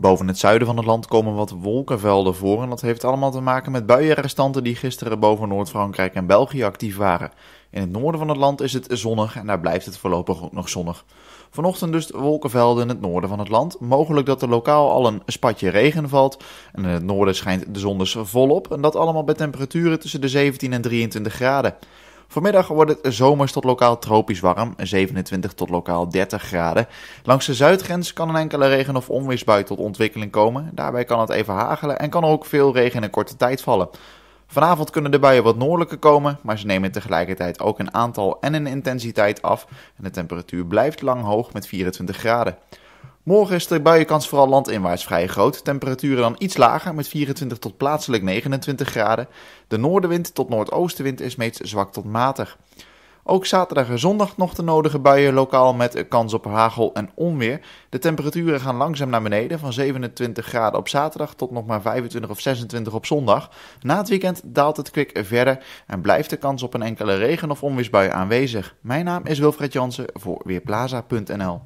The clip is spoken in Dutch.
Boven het zuiden van het land komen wat wolkenvelden voor en dat heeft allemaal te maken met buienrestanten die gisteren boven Noord-Frankrijk en België actief waren. In het noorden van het land is het zonnig en daar blijft het voorlopig ook nog zonnig. Vanochtend dus wolkenvelden in het noorden van het land. Mogelijk dat er lokaal al een spatje regen valt. En in het noorden schijnt de zon dus volop. En dat allemaal bij temperaturen tussen de 17 en 23 graden. Vanmiddag wordt het zomers tot lokaal tropisch warm, 27 tot lokaal 30 graden. Langs de zuidgrens kan een enkele regen- of onweersbui tot ontwikkeling komen. Daarbij kan het even hagelen en kan ook veel regen in een korte tijd vallen. Vanavond kunnen de buien wat noordelijker komen, maar ze nemen tegelijkertijd ook een aantal en in intensiteit af. En de temperatuur blijft lang hoog met 24 graden. Morgen is de buienkans vooral landinwaarts vrij groot. Temperaturen dan iets lager met 24 tot plaatselijk 29 graden. De noordenwind tot noordoostenwind is meest zwak tot matig. Ook zaterdag en zondag nog de nodige buien lokaal met kans op hagel en onweer. De temperaturen gaan langzaam naar beneden van 27 graden op zaterdag tot nog maar 25 of 26 op zondag. Na het weekend daalt het kwik verder en blijft de kans op een enkele regen- of onweersbui aanwezig. Mijn naam is Wilfred Jansen voor Weerplaza.nl